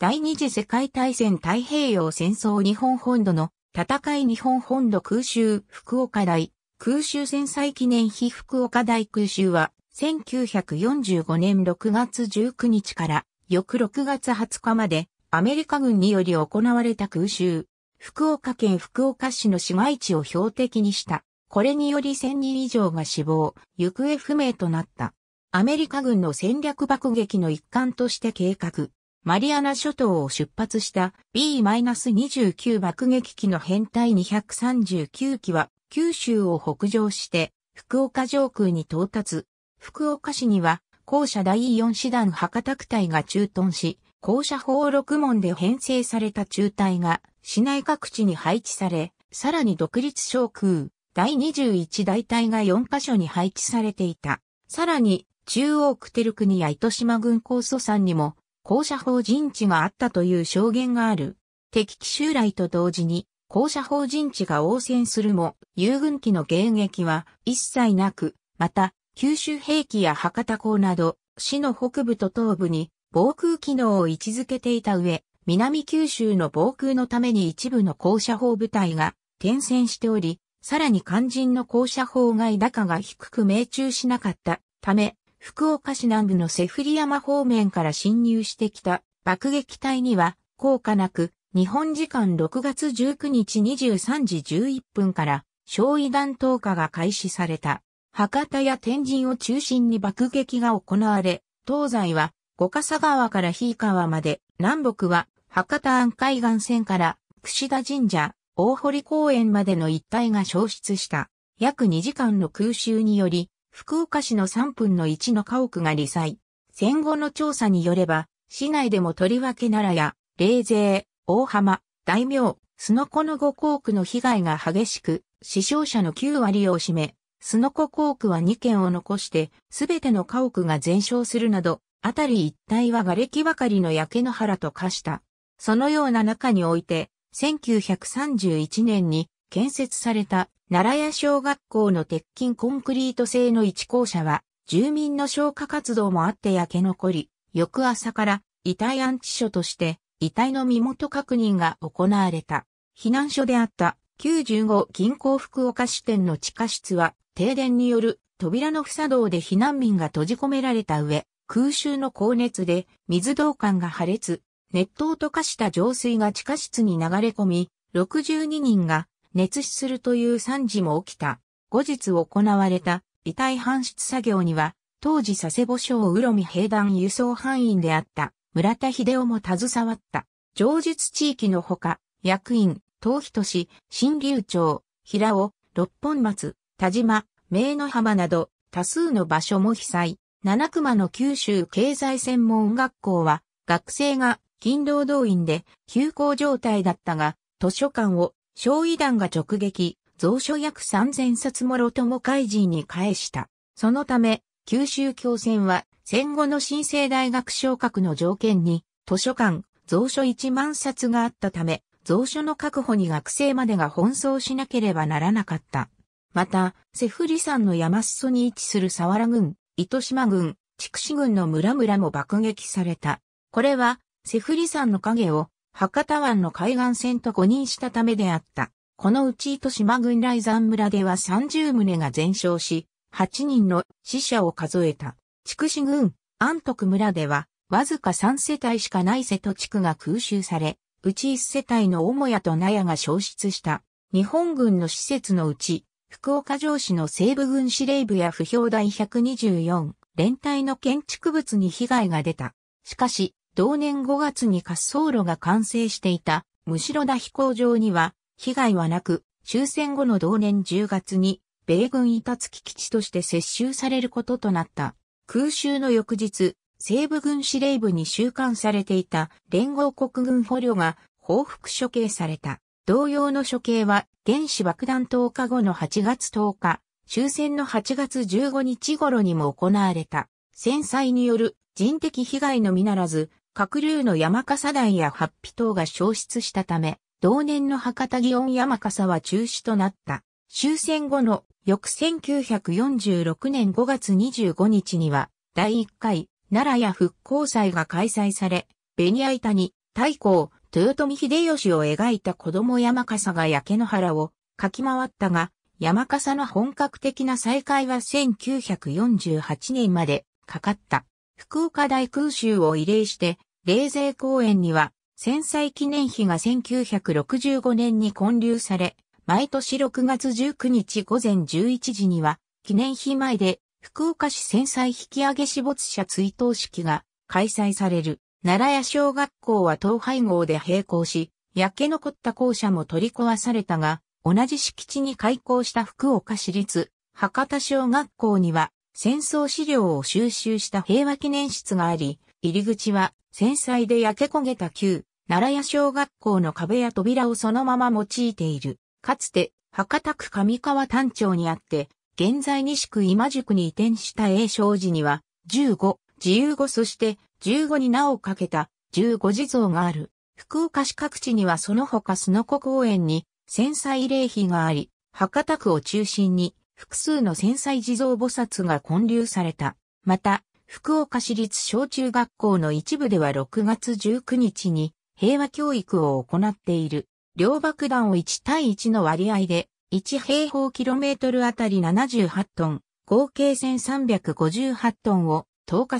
第二次世界大戦太平洋戦争日本本土の戦い日本本土空襲福岡大空襲戦災記念碑福岡大空襲は1945年6月19日から翌6月20日までアメリカ軍により行われた空襲。福岡県福岡市の市街地を標的にした。これにより1000人以上が死亡、行方不明となった。アメリカ軍の戦略爆撃の一環として計画、マリアナ諸島を出発した B-29 爆撃機の編隊239機は九州を北上して福岡上空に到達。福岡市には校舎第4師団博多区隊が駐屯し、校舎砲六門で編成された中隊が市内各地に配置され、さらに独立小空第21大隊が4カ所に配置されていた。さらに中央区テル国や糸島軍高祖山にも校舎法人地があったという証言がある。敵機襲来と同時に、校舎法人地が応戦するも、遊軍機の迎撃は一切なく、また、九州兵器や博多港など、市の北部と東部に防空機能を位置づけていた上、南九州の防空のために一部の校舎法部隊が転戦しており、さらに肝心の校舎法外高が低く命中しなかったため、福岡市南部のセフリ山方面から侵入してきた爆撃隊には、効果なく、日本時間6月19日23時11分から、焼夷弾投下が開始された。博多や天神を中心に爆撃が行われ、東西は五笠川から日川まで、南北は博多湾海岸線から串田神社、大堀公園までの一帯が消失した。約2時間の空襲により、福岡市の3分の1の家屋が理災。戦後の調査によれば、市内でもとりわけ奈良や、冷泉、大浜、大名、スノコの5校区の被害が激しく、死傷者の9割を占め、スノコ校区は2件を残して、すべての家屋が全焼するなど、あたり一帯は瓦礫ばかりの焼け野原と化した。そのような中において、1931年に建設された奈良屋小学校の鉄筋コンクリート製の一校舎は、住民の消火活動もあって焼け残り、翌朝から遺体安置所として遺体の身元確認が行われた。避難所であった95銀行福岡支店の地下室は停電による扉の不作動で避難民が閉じ込められた上、空襲の高熱で水道管が破裂、熱湯と化した浄水が地下室に流れ込み、62人が熱死するという惨事も起きた。後日行われた遺体搬出作業には、当時佐世保省浦見兵団輸送範囲であった村田秀夫も携わった。上述地域のほか、役員、東人市、新流町、平尾、六本松、田島、明の浜など、多数の場所も被災。七熊の九州経済専門学校は、学生が勤労動員で休校状態だったが、図書館を焼夷弾が直撃、蔵書約3000冊もろとも海人に返した。そのため、九州共戦は戦後の新生大学昇格の条件に、図書館、蔵書1万冊があったため、蔵書の確保に学生までが奔走しなければならなかった。また、セフリ山の山裾に位置する佐原郡、糸島郡、筑紫郡の村々も爆撃された。これは、セフリ山の影を博多湾の海岸線と誤認したためであった。このうち糸島郡来山村では30棟が全焼し、8人の死者を数えた。筑紫郡、安徳村では、わずか3世帯しかない瀬戸地区が空襲され、うち1世帯の母屋と納屋が消失した。日本軍の施設のうち、福岡城市の西部軍司令部や不評第124連隊の建築物に被害が出た。しかし、同年5月に滑走路が完成していた、むしろ田飛行場には、被害はなく、終戦後の同年10月に、米軍板付基地として接収されることとなった。空襲の翌日、西部軍司令部に収監されていた連合国軍捕虜が報復処刑された。同様の処刑は原子爆弾投下後の8月10日、終戦の8月15日頃にも行われた。戦災による人的被害のみならず、閣流の山笠団や八匹等が消失したため、同年の博多祇園山笠は中止となった。終戦後の翌1946年5月25日には、第1回奈良屋復興祭が開催され、ベニヤ板に太閤、豊臣秀吉を描いた子供山笠が焼け野原を書き回ったが、山笠の本格的な再開は1948年までかかった。福岡大空襲を慰霊して、霊勢公園には、戦災記念碑が1965年に建立され、毎年6月19日午前11時には、記念碑前で、福岡市戦災引上げ死没者追悼式が開催される。奈良屋小学校は統廃合で閉校し、焼け残った校舎も取り壊されたが、同じ敷地に開校した福岡市立博多小学校には戦争資料を収集した平和記念室があり、入り口は戦災で焼け焦げた旧奈良屋小学校の壁や扉をそのまま用いている。かつて博多区上川丹町にあって、現在西区今宿に移転した栄翔寺には、15、自由語そして15に名をかけた15地蔵がある。福岡市各地にはその他スのコ公園に戦災慰霊碑があり、博多区を中心に複数の繊細地蔵菩薩が建立された。また、福岡市立小中学校の一部では6月19日に平和教育を行っている。両爆弾を1対1の割合で、1平方キロメートルあたり78トン、合計1358トンを、10日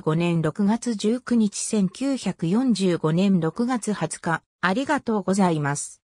1945年6月19日1945年6月20日、ありがとうございます。